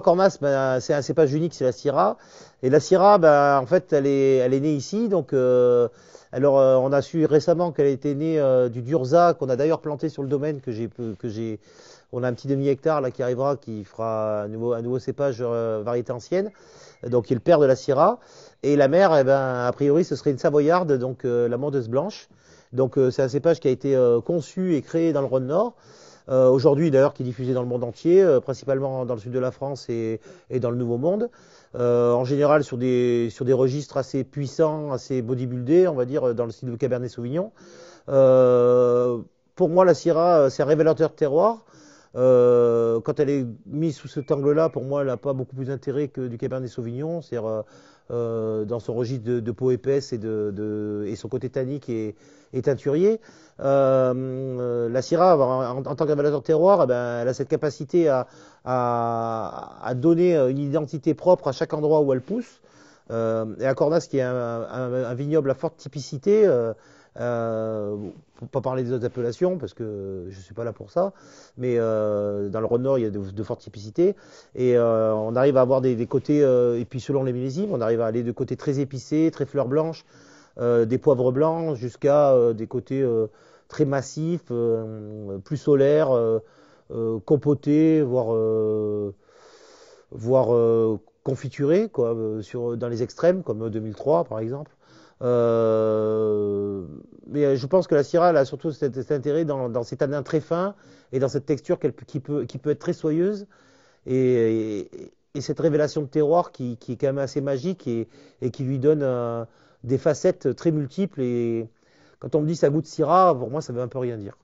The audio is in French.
Cormas, bah, c'est un cépage unique, c'est la Syrah. Et la Syrah, bah, en fait, elle est, née ici. Donc, euh, alors, euh, on a su récemment qu'elle était née euh, du Durza, qu'on a d'ailleurs planté sur le domaine, que j'ai, on a un petit demi-hectare là qui arrivera, qui fera un nouveau, cépage variété ancienne, donc il est le père de la Syrah. Et la mère, eh ben, a priori, ce serait une Savoyarde, donc la Mondeuse Blanche. Donc, c'est un cépage qui a été conçu et créé dans le Rhône Nord. Euh, aujourd'hui, d'ailleurs, qui est diffusé dans le monde entier, euh, principalement dans le sud de la France et, dans le Nouveau Monde. Euh, en général, sur des, sur des registres assez puissants, assez bodybuildés, on va dire, dans le style de Cabernet Sauvignon. pour moi, la Syrah, c'est un révélateur de terroir. Euh, quand elle est mise sous cet angle-là, pour moi, elle n'a pas beaucoup plus d'intérêt que du Cabernet Sauvignon, c'est-à-dire euh, euh dans son registre de, peau épaisse et, de, de, et son côté tannique et, teinturier. Euh, euh, la Syrah, en, tant qu'avalanche terroir, eh ben, elle a cette capacité à, à, à, donner une identité propre à chaque endroit où elle pousse. Euh, et à Cornas, qui est un, un vignoble à forte typicité, euh, pour pas parler des autres appellations, parce que je ne suis pas là pour ça, mais euh, dans le Rhône Nord, il y a de, fortes typicités, Et euh, on arrive à avoir des, côtés, euh, et puis selon les millésimes, on arrive à aller de côtés très épicés, très fleurs blanches, des poivres blancs, jusqu'à des côtés très massifs, plus solaires, compotés, voire, voire confiturés, quoi, sur, dans les extrêmes, comme 2003 par exemple. Euh, mais euh, je pense que la Syrah elle a surtout cet, intérêt dans, cet tanin très fin et dans cette texture qui, peut, être très soyeuse. Et, cette révélation de terroir qui, est quand même assez magique et, qui lui donne euh, des facettes très multiples. Et quand on me dit ça goûte Syrah, pour moi, ça veut un peu rien dire.